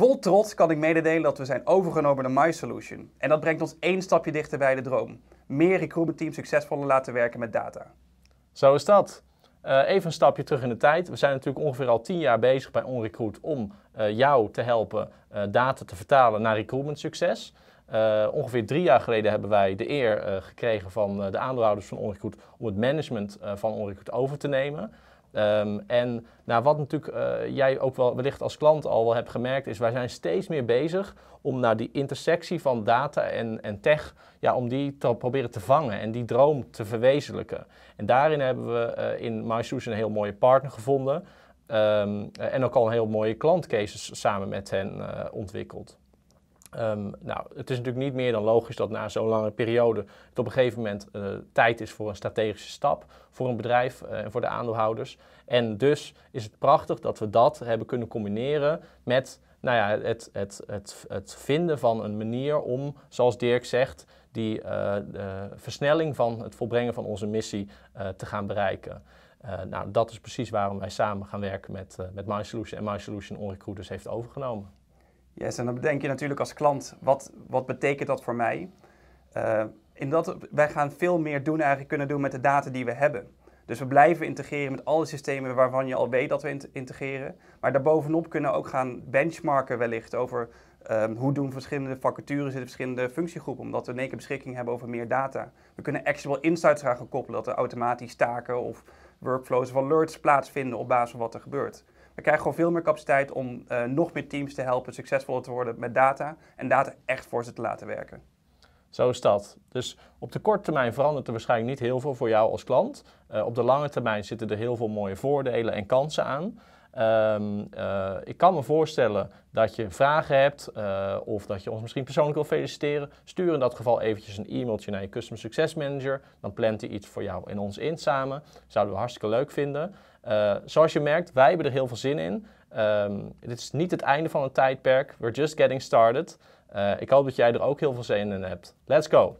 Vol trots kan ik mededelen dat we zijn overgenomen door MySolution. En dat brengt ons één stapje dichter bij de droom. Meer recruitment teams succesvoller laten werken met data. Zo is dat. Eh, even een stapje terug in de tijd. We zijn natuurlijk ongeveer al tien jaar bezig bij OnRecruit om eh, jou te helpen eh, data te vertalen naar recruitment succes. ongeveer drie jaar geleden hebben wij de eer gekregen van de aandeelhouders van OnRecruit om het management van OnRecruit over te nemen. Ehm, en nou, wat natuurlijk eh, jij ook wel wellicht als klant al wel hebt gemerkt, is wij zijn steeds meer bezig om naar die intersectie van data en, en tech, ja, om die te proberen te vangen en die droom te verwezenlijken. En daarin hebben we eh, in MySoos een heel mooie partner gevonden ehm, en ook al een heel mooie klantcases samen met hen eh, ontwikkeld. Ehm, nou, het is natuurlijk niet meer dan logisch dat na zo'n lange periode het op een gegeven moment eh, tijd is voor een strategische stap voor een bedrijf eh, en voor de aandeelhouders. En dus is het prachtig dat we dat hebben kunnen combineren met nou ja, het, het, het, het vinden van een manier om, zoals Dirk zegt, die eh, versnelling van het volbrengen van onze missie te gaan bereiken. nou, dat is precies waarom wij samen gaan werken met, met MySolution en MySolution OnRecruiters heeft overgenomen. Yes, en dan bedenk je natuurlijk als klant, wat, wat betekent dat voor mij? Eh, in dat, wij gaan veel meer doen eigenlijk kunnen doen met de data die we hebben. Dus we blijven integreren met alle systemen waarvan je al weet dat we integreren. Maar daarbovenop kunnen we ook gaan benchmarken wellicht over ehm, hoe doen verschillende vacatures in verschillende functiegroepen. Omdat we in één keer beschikking hebben over meer data. We kunnen actual insights gaan koppelen. Dat er automatisch taken of workflows of alerts plaatsvinden op basis van wat er gebeurt. We krijgen gewoon veel meer capaciteit om eh, nog meer teams te helpen succesvoller te worden met data en data echt voor ze te laten werken. Zo is dat. Dus op de korte termijn verandert er waarschijnlijk niet heel veel voor jou als klant. Eh, op de lange termijn zitten er heel veel mooie voordelen en kansen aan. Ehm, eh, ik kan me voorstellen dat je vragen hebt eh, of dat je ons misschien persoonlijk wil feliciteren. Stuur in dat geval eventjes een e-mailtje naar je Customer Success Manager. Dan plant hij iets voor jou en ons in samen. Zouden we hartstikke leuk vinden. zoals je merkt, wij hebben er heel veel zin in. Um, dit is niet het einde van een tijdperk. We're just getting started. Eh, ik hoop dat jij er ook heel veel zin in hebt. Let's go!